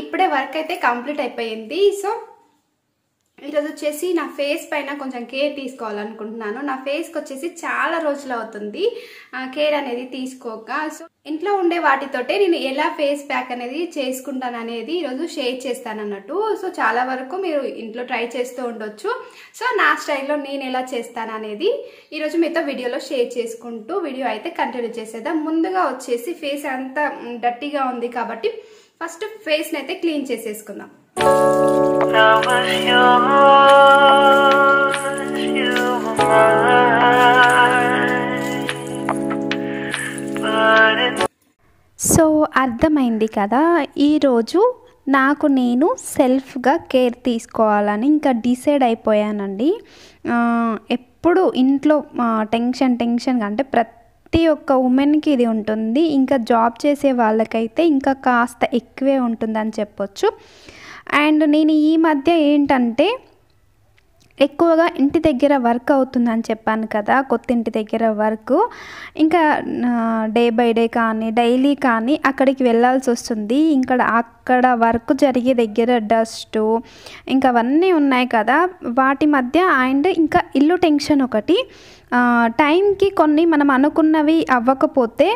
ఇప్పుడే వర్క్ అయితే కంప్లీట్ అయిపోయింది సో ఈరోజు వచ్చేసి నా ఫేస్ పైన కొంచెం కేర్ తీసుకోవాలనుకుంటున్నాను నా ఫేస్కి వచ్చేసి చాలా రోజులు అవుతుంది కేర్ అనేది తీసుకోక సో ఇంట్లో ఉండే వాటితోటే నేను ఎలా ఫేస్ ప్యాక్ అనేది చేసుకుంటాను అనేది ఈరోజు షేర్ చేస్తాను అన్నట్టు సో చాలా వరకు మీరు ఇంట్లో ట్రై చేస్తూ ఉండొచ్చు సో నా స్టైల్లో నేను ఎలా చేస్తాను అనేది ఈరోజు మీతో వీడియోలో షేర్ చేసుకుంటూ వీడియో అయితే కంటిన్యూ చేసేద్దాం ముందుగా వచ్చేసి ఫేస్ అంతా డట్టిగా ఉంది కాబట్టి ఫస్ట్ ఫేస్ని అయితే క్లీన్ చేసేసుకుందాం సో అర్థమైంది కదా ఈరోజు నాకు నేను సెల్ఫ్గా కేర్ తీసుకోవాలని ఇంకా డిసైడ్ అయిపోయానండి ఎప్పుడు ఇంట్లో టెన్షన్ టెన్షన్గా అంటే ప్రతి ఒక్క ఉమెన్కి ఇది ఉంటుంది ఇంకా జాబ్ చేసే వాళ్ళకైతే ఇంకా కాస్త ఎక్కువే ఉంటుందని చెప్పొచ్చు అండ్ నేను ఈ మధ్య ఏంటంటే ఎక్కువగా ఇంటి దగ్గర వర్క్ అవుతుందని చెప్పాను కదా కొత్త ఇంటి దగ్గర వర్క్ ఇంకా డే బై డే కానీ డైలీ కానీ అక్కడికి వెళ్ళాల్సి వస్తుంది ఇంకా అక్కడ వర్క్ జరిగే దగ్గర డస్ట్ ఇంకా అవన్నీ ఉన్నాయి కదా వాటి మధ్య అండ్ ఇంకా ఇల్లు టెన్షన్ ఒకటి టైంకి కొన్ని మనం అనుకున్నవి అవ్వకపోతే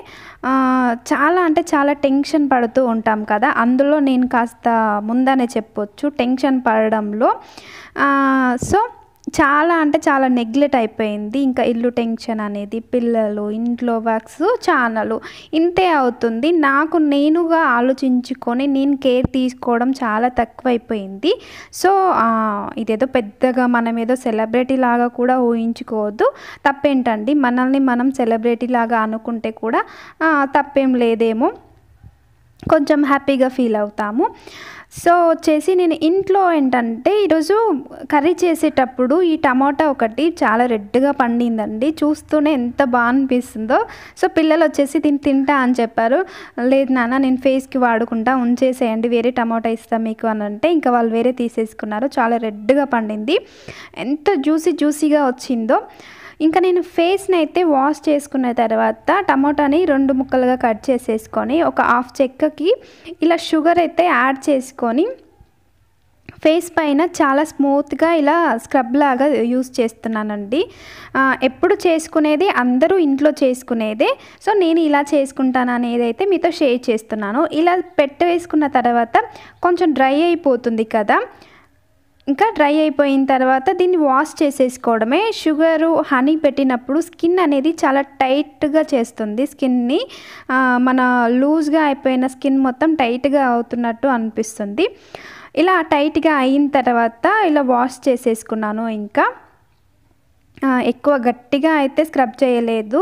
చాలా అంటే చాలా టెన్షన్ పడుతూ ఉంటాం కదా అందులో నేను కాస్త ముందనే చెప్పొచ్చు టెన్షన్ పడడంలో సో చాలా అంటే చాలా నెగ్లెట్ అయిపోయింది ఇంకా ఇల్లు టెన్షన్ అనేది పిల్లలు ఇంట్లో వర్క్స్ ఛానలు ఇంతే అవుతుంది నాకు నేనుగా ఆలోచించుకొని నేను కేర్ తీసుకోవడం చాలా తక్కువైపోయింది సో ఇదేదో పెద్దగా మనం ఏదో సెలబ్రిటీ లాగా కూడా ఊహించుకోవద్దు తప్పేంటండి మనల్ని మనం సెలబ్రిటీ లాగా అనుకుంటే కూడా తప్పేం లేదేమో కొంచెం హ్యాపీగా ఫీల్ అవుతాము సో వచ్చేసి నేను ఇంట్లో ఏంటంటే ఈరోజు కర్రీ చేసేటప్పుడు ఈ టమాటా ఒకటి చాలా రెడ్గా పండిందండి చూస్తూనే ఎంత బాగా అనిపిస్తుందో సో పిల్లలు వచ్చేసి దీన్ని తింటా అని చెప్పారు లేదు నాన్న నేను ఫేస్కి వాడుకుంటా ఉంచేసేయండి వేరే టమాటా ఇస్తాను మీకు అని అంటే ఇంకా వాళ్ళు వేరే తీసేసుకున్నారు చాలా రెడ్గా పండింది ఎంత జ్యూసీ జ్యూసీగా వచ్చిందో ఇంకా నేను ఫేస్ని అయితే వాష్ చేసుకున్న తర్వాత టమోటాని రెండు ముక్కలుగా కట్ చేసేసుకొని ఒక హాఫ్ చెక్కకి ఇలా షుగర్ అయితే యాడ్ చేసుకొని ఫేస్ పైన చాలా స్మూత్గా ఇలా స్క్రబ్ లాగా యూస్ చేస్తున్నానండి ఎప్పుడు చేసుకునేది అందరూ ఇంట్లో చేసుకునేదే సో నేను ఇలా చేసుకుంటాను అనేది అయితే మీతో షేర్ చేస్తున్నాను ఇలా పెట్ట వేసుకున్న తర్వాత కొంచెం డ్రై అయిపోతుంది కదా ఇంకా డ్రై అయిపోయిన తర్వాత దీన్ని వాష్ చేసేసుకోవడమే షుగరు హనీ పెట్టినప్పుడు స్కిన్ అనేది చాలా టైట్గా చేస్తుంది స్కిన్ని మన లూజ్గా అయిపోయిన స్కిన్ మొత్తం టైట్గా అవుతున్నట్టు అనిపిస్తుంది ఇలా టైట్గా అయిన తర్వాత ఇలా వాష్ చేసేసుకున్నాను ఇంకా ఎక్కువ గట్టిగా అయితే స్క్రబ్ చేయలేదు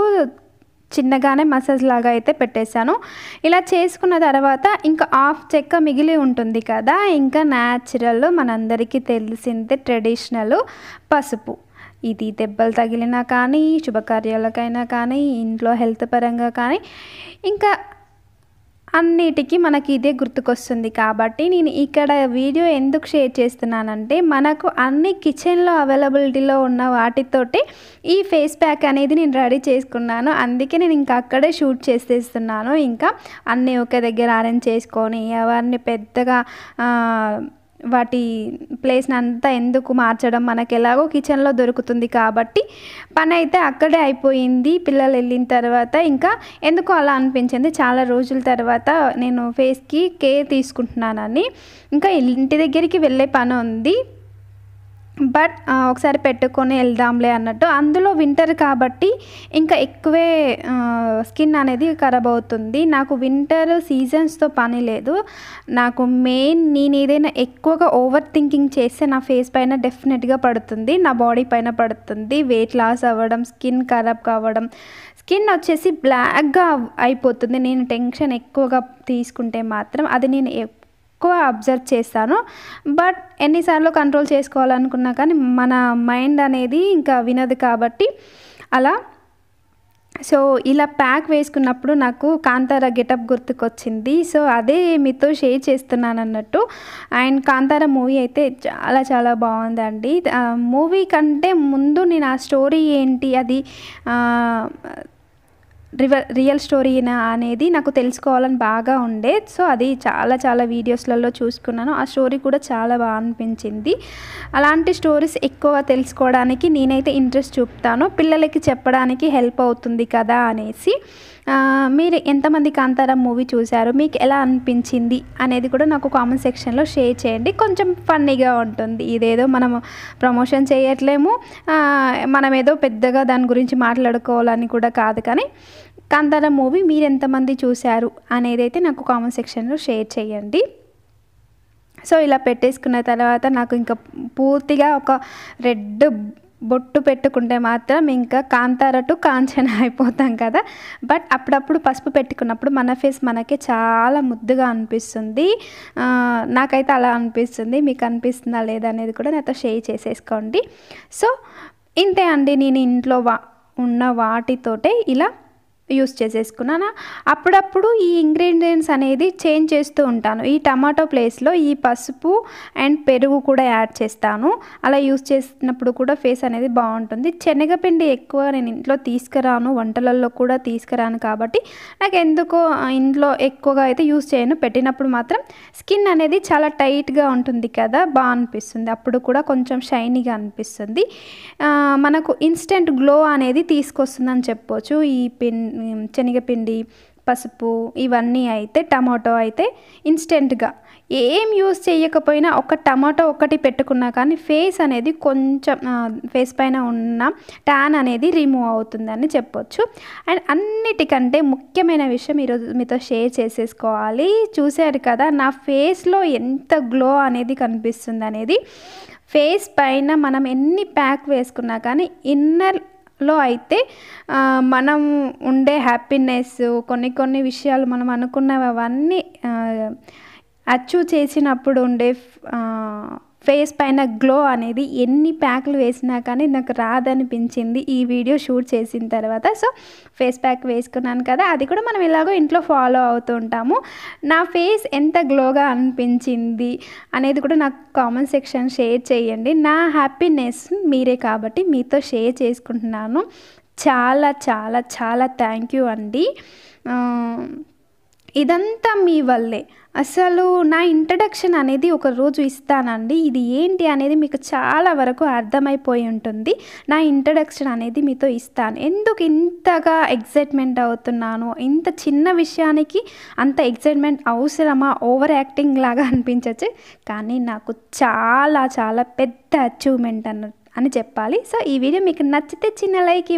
చిన్నగానే మసాజ్ లాగా అయితే పెట్టేశాను ఇలా చేసుకున్న తర్వాత ఇంకా హాఫ్ చెక్క మిగిలి ఉంటుంది కదా ఇంకా న్యాచురల్ మనందరికీ తెలిసిందే ట్రెడిషనల్ పసుపు ఇది దెబ్బలు తగిలినా కానీ శుభకార్యాలకైనా కానీ ఇంట్లో హెల్త్ పరంగా కానీ ఇంకా అన్నిటికీ మనకి ఇదే గుర్తుకొస్తుంది కాబట్టి నేను ఇక్కడ వీడియో ఎందుకు షేర్ చేస్తున్నానంటే మనకు అన్ని కిచెన్లో అవైలబిలిటీలో ఉన్న వాటితోటి ఈ ఫేస్ ప్యాక్ అనేది నేను రెడీ చేసుకున్నాను అందుకే నేను ఇంకా అక్కడే షూట్ చేసేస్తున్నాను ఇంకా అన్నీ ఒక దగ్గర అరేంజ్ చేసుకొని అవన్నీ పెద్దగా వాటి ప్లేస్ని అంతా ఎందుకు మార్చడం మనకు ఎలాగో కిచెన్లో దొరుకుతుంది కాబట్టి పని అయితే అక్కడే అయిపోయింది పిల్లలు వెళ్ళిన తర్వాత ఇంకా ఎందుకు అలా అనిపించింది చాలా రోజుల తర్వాత నేను ఫేస్కి కేర్ తీసుకుంటున్నానని ఇంకా ఇంటి దగ్గరికి వెళ్ళే పని ఉంది బట్ ఒకసారి పెట్టుకొని వెళ్దాంలే అన్నట్టు అందులో వింటర్ కాబట్టి ఇంకా ఎక్కువే స్కిన్ అనేది ఖరాబ్ అవుతుంది నాకు వింటర్ సీజన్స్తో పని లేదు నాకు మెయిన్ నేను ఏదైనా ఎక్కువగా ఓవర్ థింకింగ్ చేస్తే నా ఫేస్ పైన డెఫినెట్గా పడుతుంది నా బాడీ పైన పడుతుంది వెయిట్ లాస్ అవ్వడం స్కిన్ ఖరాబ్ కావడం స్కిన్ వచ్చేసి బ్లాక్గా అయిపోతుంది నేను టెన్షన్ ఎక్కువగా తీసుకుంటే మాత్రం అది నేను ఎక్కువ అబ్జర్వ్ చేస్తాను బట్ ఎన్నిసార్లు కంట్రోల్ చేసుకోవాలనుకున్నా కానీ మన మైండ్ అనేది ఇంకా వినదు కాబట్టి అలా సో ఇలా ప్యాక్ వేసుకున్నప్పుడు నాకు కాంతార గెటప్ గుర్తుకొచ్చింది సో అదే మీతో షేర్ చేస్తున్నాను అన్నట్టు అండ్ కాంతార మూవీ అయితే చాలా చాలా బాగుందండి మూవీ కంటే ముందు నేను ఆ స్టోరీ ఏంటి అది రియల్ స్టోరీనా అనేది నాకు తెలుసుకోవాలని బాగా ఉండే సో అది చాలా చాలా వీడియోస్లలో చూసుకున్నాను ఆ స్టోరీ కూడా చాలా బాగా అనిపించింది అలాంటి స్టోరీస్ ఎక్కువ తెలుసుకోవడానికి నేనైతే ఇంట్రెస్ట్ చూపుతాను పిల్లలకి చెప్పడానికి హెల్ప్ అవుతుంది కదా అనేసి మీరు ఎంతమంది కాంతారా మూవీ చూశారు మీకు ఎలా అనిపించింది అనేది కూడా నాకు కామెంట్ సెక్షన్లో షేర్ చేయండి కొంచెం ఫన్నీగా ఉంటుంది ఇదేదో మనం ప్రమోషన్ చేయట్లేము మనం ఏదో పెద్దగా దాని గురించి మాట్లాడుకోవాలని కూడా కాదు కానీ కాంతారా మూవీ మీరు ఎంతమంది చూశారు అనేది అయితే నాకు కామెంట్ సెక్షన్లో షేర్ చేయండి సో ఇలా పెట్టేసుకున్న తర్వాత నాకు ఇంకా పూర్తిగా ఒక రెడ్ బొట్టు పెట్టుకుంటే మాత్రం ఇంకా కాంతార టు కాంచన అయిపోతాం కదా బట్ అప్పుడప్పుడు పసుపు పెట్టుకున్నప్పుడు మన ఫేస్ మనకి చాలా ముద్దుగా అనిపిస్తుంది నాకైతే అలా అనిపిస్తుంది మీకు అనిపిస్తుందా లేదా అనేది కూడా నాతో షేర్ చేసేసుకోండి సో ఇంతే అండి నేను ఇంట్లో వా ఉన్న వాటితోటే ఇలా యూస్ చేసేసుకున్నాను అప్పుడప్పుడు ఈ ఇంగ్రీడియంట్స్ అనేది చేంజ్ చేస్తూ ఉంటాను ఈ టమాటో ప్లేస్లో ఈ పసుపు అండ్ పెరుగు కూడా యాడ్ చేస్తాను అలా యూస్ చేసినప్పుడు కూడా ఫేస్ అనేది బాగుంటుంది శనగపిండి ఎక్కువ నేను ఇంట్లో తీసుకురాను వంటలలో కూడా తీసుకురాను కాబట్టి నాకు ఎందుకో ఇంట్లో ఎక్కువగా అయితే యూస్ చేయను పెట్టినప్పుడు మాత్రం స్కిన్ అనేది చాలా టైట్గా ఉంటుంది కదా బాగా అనిపిస్తుంది అప్పుడు కూడా కొంచెం షైనీగా అనిపిస్తుంది మనకు ఇన్స్టెంట్ గ్లో అనేది తీసుకొస్తుందని చెప్పొచ్చు ఈ పిన్ శనగపిండి పసుపు ఇవన్నీ అయితే టమాటో అయితే ఇన్స్టెంట్గా ఏం యూస్ చేయకపోయినా ఒక టమాటో ఒకటి పెట్టుకున్నా కానీ ఫేస్ అనేది కొంచెం ఫేస్ పైన ఉన్న ట్యాన్ అనేది రిమూవ్ అవుతుందని చెప్పొచ్చు అండ్ అన్నిటికంటే ముఖ్యమైన విషయం ఈరోజు మీతో షేర్ చేసేసుకోవాలి చూశారు కదా నా ఫేస్లో ఎంత గ్లో అనేది కనిపిస్తుంది అనేది ఫేస్ పైన మనం ఎన్ని ప్యాక్ వేసుకున్నా కానీ ఇన్నర్ లో అయితే మనం ఉండే హ్యాపీనెస్ కొన్ని కొన్ని విషయాలు మనం అనుకున్నవి అవన్నీ అచీవ్ చేసినప్పుడు ఉండే ఫేస్ పైన గ్లో అనేది ఎన్ని ప్యాక్లు వేసినా కానీ నాకు రాదనిపించింది ఈ వీడియో షూట్ చేసిన తర్వాత సో ఫేస్ ప్యాక్ వేసుకున్నాను కదా అది కూడా మనం ఇలాగో ఇంట్లో ఫాలో అవుతూ ఉంటాము నా ఫేస్ ఎంత గ్లోగా అనిపించింది అనేది కూడా నాకు కామెంట్ సెక్షన్ షేర్ చేయండి నా హ్యాపీనెస్ మీరే కాబట్టి మీతో షేర్ చేసుకుంటున్నాను చాలా చాలా చాలా థ్యాంక్ యూ అండి ఇదంతా మీ వల్లే అసలు నా ఇంట్రడక్షన్ అనేది ఒక రోజు ఇస్తానండి ఇది ఏంటి అనేది మీకు చాలా వరకు అర్థమైపోయి ఉంటుంది నా ఇంట్రడక్షన్ అనేది మీతో ఇస్తాను ఎందుకు ఇంతగా ఎగ్జైట్మెంట్ అవుతున్నాను ఇంత చిన్న విషయానికి అంత ఎగ్జైట్మెంట్ అవసరమా ఓవర్ యాక్టింగ్ లాగా అనిపించచ్చు కానీ నాకు చాలా చాలా పెద్ద అచీవ్మెంట్ అన్నట్టు అని చెప్పాలి సో ఈ వీడియో మీకు నచ్చితే చిన్న లైక్